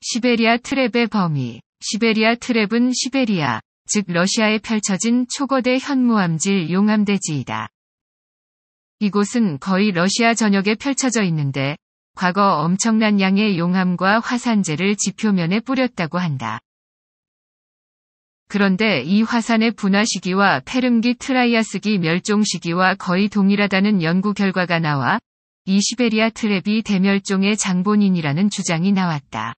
시베리아 트랩의 범위. 시베리아 트랩은 시베리아, 즉 러시아에 펼쳐진 초거대 현무암질 용암대지이다. 이곳은 거의 러시아 전역에 펼쳐져 있는데 과거 엄청난 양의 용암과 화산재를 지표면에 뿌렸다고 한다. 그런데 이 화산의 분화 시기와 페름기 트라이아스기 멸종 시기와 거의 동일하다는 연구 결과가 나와 이 시베리아 트랩이 대멸종의 장본인이라는 주장이 나왔다.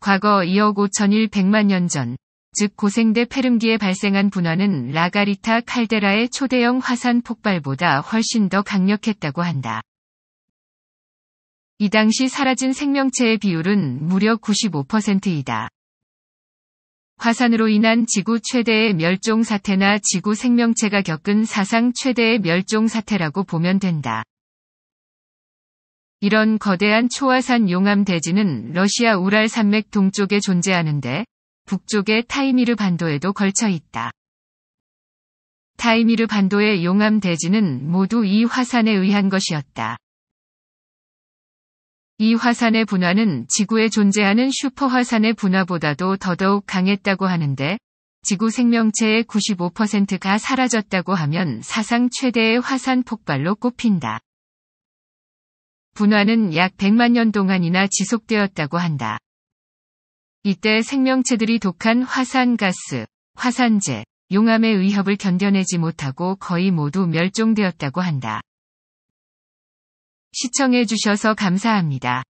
과거 2억 5천일 100만 년 전, 즉 고생대 페름기에 발생한 분화는 라가리타 칼데라의 초대형 화산 폭발보다 훨씬 더 강력했다고 한다. 이 당시 사라진 생명체의 비율은 무려 95%이다. 화산으로 인한 지구 최대의 멸종 사태나 지구 생명체가 겪은 사상 최대의 멸종 사태라고 보면 된다. 이런 거대한 초화산 용암대지는 러시아 우랄 산맥 동쪽에 존재하는데 북쪽의 타이미르 반도에도 걸쳐 있다. 타이미르 반도의 용암대지는 모두 이 화산에 의한 것이었다. 이 화산의 분화는 지구에 존재하는 슈퍼화산의 분화보다도 더더욱 강했다고 하는데 지구 생명체의 95%가 사라졌다고 하면 사상 최대의 화산 폭발로 꼽힌다. 분화는 약 100만 년 동안이나 지속되었다고 한다. 이때 생명체들이 독한 화산가스, 화산재, 용암의 위협을 견뎌내지 못하고 거의 모두 멸종되었다고 한다. 시청해주셔서 감사합니다.